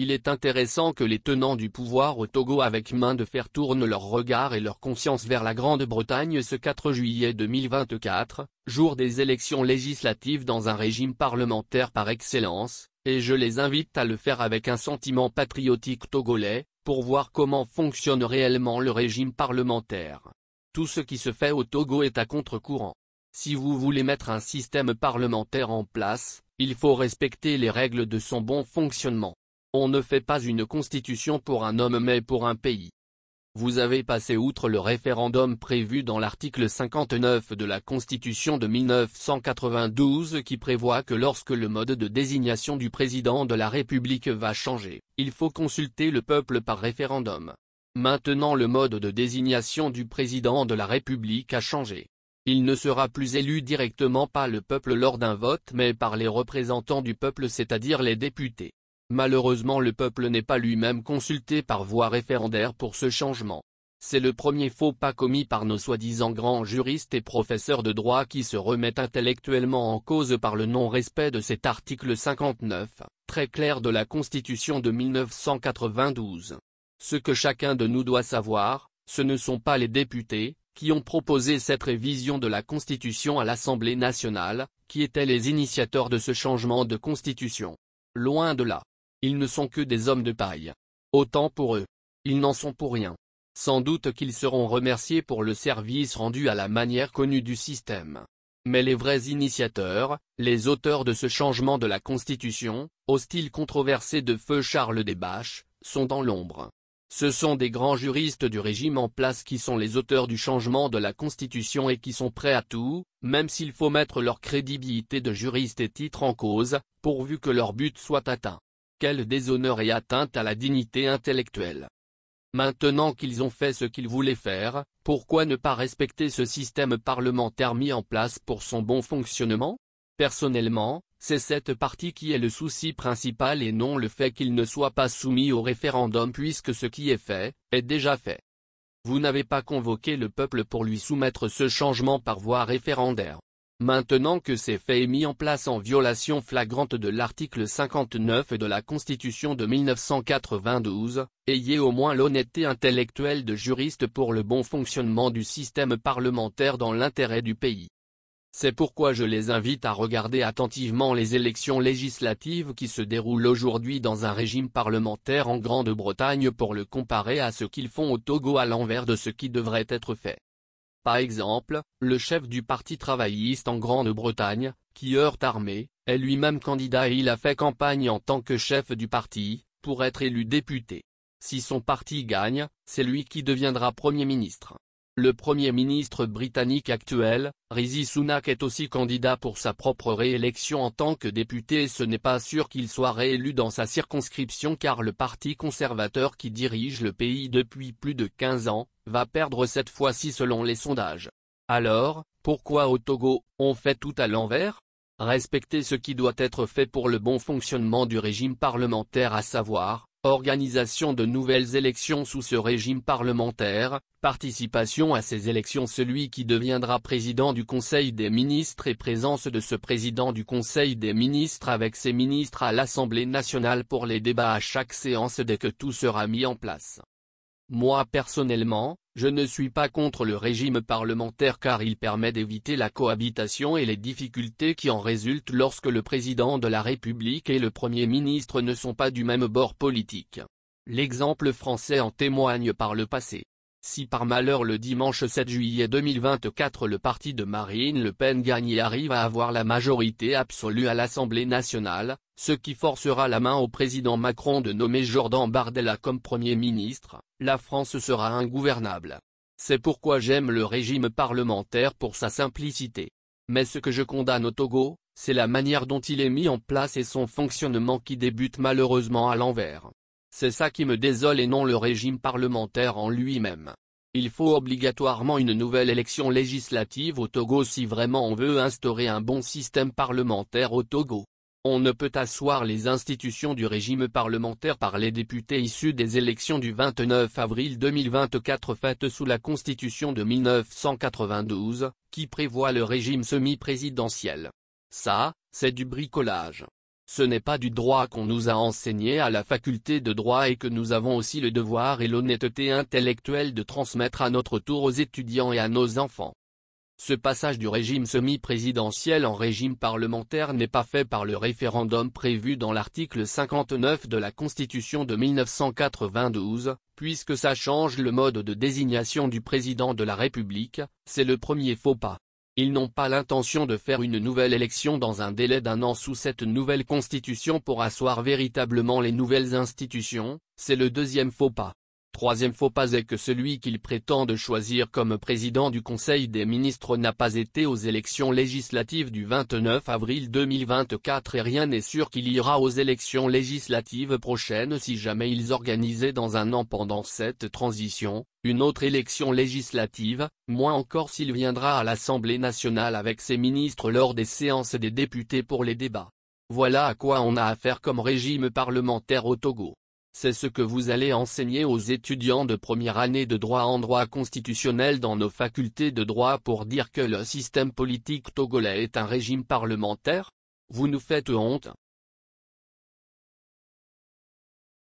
Il est intéressant que les tenants du pouvoir au Togo avec main de fer tournent leur regard et leur conscience vers la Grande-Bretagne ce 4 juillet 2024, jour des élections législatives dans un régime parlementaire par excellence, et je les invite à le faire avec un sentiment patriotique togolais, pour voir comment fonctionne réellement le régime parlementaire. Tout ce qui se fait au Togo est à contre-courant. Si vous voulez mettre un système parlementaire en place, il faut respecter les règles de son bon fonctionnement. On ne fait pas une constitution pour un homme mais pour un pays. Vous avez passé outre le référendum prévu dans l'article 59 de la Constitution de 1992 qui prévoit que lorsque le mode de désignation du président de la République va changer, il faut consulter le peuple par référendum. Maintenant le mode de désignation du président de la République a changé. Il ne sera plus élu directement par le peuple lors d'un vote mais par les représentants du peuple c'est-à-dire les députés. Malheureusement le peuple n'est pas lui-même consulté par voie référendaire pour ce changement. C'est le premier faux pas commis par nos soi-disant grands juristes et professeurs de droit qui se remettent intellectuellement en cause par le non-respect de cet article 59, très clair de la Constitution de 1992. Ce que chacun de nous doit savoir, ce ne sont pas les députés, qui ont proposé cette révision de la Constitution à l'Assemblée nationale, qui étaient les initiateurs de ce changement de Constitution. Loin de là. Ils ne sont que des hommes de paille. Autant pour eux. Ils n'en sont pour rien. Sans doute qu'ils seront remerciés pour le service rendu à la manière connue du système. Mais les vrais initiateurs, les auteurs de ce changement de la Constitution, au style controversé de feu Charles des Bâches, sont dans l'ombre. Ce sont des grands juristes du régime en place qui sont les auteurs du changement de la Constitution et qui sont prêts à tout, même s'il faut mettre leur crédibilité de juriste et titre en cause, pourvu que leur but soit atteint. Quel déshonneur et atteinte à la dignité intellectuelle. Maintenant qu'ils ont fait ce qu'ils voulaient faire, pourquoi ne pas respecter ce système parlementaire mis en place pour son bon fonctionnement Personnellement, c'est cette partie qui est le souci principal et non le fait qu'il ne soit pas soumis au référendum puisque ce qui est fait, est déjà fait. Vous n'avez pas convoqué le peuple pour lui soumettre ce changement par voie référendaire. Maintenant que ces faits est mis en place en violation flagrante de l'article 59 de la Constitution de 1992, ayez au moins l'honnêteté intellectuelle de juriste pour le bon fonctionnement du système parlementaire dans l'intérêt du pays. C'est pourquoi je les invite à regarder attentivement les élections législatives qui se déroulent aujourd'hui dans un régime parlementaire en Grande-Bretagne pour le comparer à ce qu'ils font au Togo à l'envers de ce qui devrait être fait. Par exemple, le chef du parti travailliste en Grande-Bretagne, qui heurte armée, est lui-même candidat et il a fait campagne en tant que chef du parti, pour être élu député. Si son parti gagne, c'est lui qui deviendra Premier ministre. Le Premier ministre britannique actuel, Rishi Sunak est aussi candidat pour sa propre réélection en tant que député et ce n'est pas sûr qu'il soit réélu dans sa circonscription car le parti conservateur qui dirige le pays depuis plus de 15 ans, va perdre cette fois-ci selon les sondages. Alors, pourquoi au Togo, on fait tout à l'envers Respecter ce qui doit être fait pour le bon fonctionnement du régime parlementaire à savoir, Organisation de nouvelles élections sous ce régime parlementaire, participation à ces élections Celui qui deviendra président du Conseil des ministres et présence de ce président du Conseil des ministres avec ses ministres à l'Assemblée nationale pour les débats à chaque séance dès que tout sera mis en place. Moi personnellement, je ne suis pas contre le régime parlementaire car il permet d'éviter la cohabitation et les difficultés qui en résultent lorsque le président de la République et le Premier ministre ne sont pas du même bord politique. L'exemple français en témoigne par le passé. Si par malheur le dimanche 7 juillet 2024 le parti de Marine Le Pen gagne arrive à avoir la majorité absolue à l'Assemblée nationale, ce qui forcera la main au président Macron de nommer Jordan Bardella comme Premier ministre, la France sera ingouvernable. C'est pourquoi j'aime le régime parlementaire pour sa simplicité. Mais ce que je condamne au Togo, c'est la manière dont il est mis en place et son fonctionnement qui débute malheureusement à l'envers. C'est ça qui me désole et non le régime parlementaire en lui-même. Il faut obligatoirement une nouvelle élection législative au Togo si vraiment on veut instaurer un bon système parlementaire au Togo. On ne peut asseoir les institutions du régime parlementaire par les députés issus des élections du 29 avril 2024 faites sous la Constitution de 1992, qui prévoit le régime semi-présidentiel. Ça, c'est du bricolage. Ce n'est pas du droit qu'on nous a enseigné à la faculté de droit et que nous avons aussi le devoir et l'honnêteté intellectuelle de transmettre à notre tour aux étudiants et à nos enfants. Ce passage du régime semi-présidentiel en régime parlementaire n'est pas fait par le référendum prévu dans l'article 59 de la Constitution de 1992, puisque ça change le mode de désignation du président de la République, c'est le premier faux pas. Ils n'ont pas l'intention de faire une nouvelle élection dans un délai d'un an sous cette nouvelle constitution pour asseoir véritablement les nouvelles institutions, c'est le deuxième faux pas troisième faux pas est que celui qu'il prétend de choisir comme président du Conseil des ministres n'a pas été aux élections législatives du 29 avril 2024 et rien n'est sûr qu'il ira aux élections législatives prochaines si jamais ils organisaient dans un an pendant cette transition, une autre élection législative, moins encore s'il viendra à l'Assemblée nationale avec ses ministres lors des séances des députés pour les débats. Voilà à quoi on a affaire comme régime parlementaire au Togo. C'est ce que vous allez enseigner aux étudiants de première année de droit en droit constitutionnel dans nos facultés de droit pour dire que le système politique togolais est un régime parlementaire Vous nous faites honte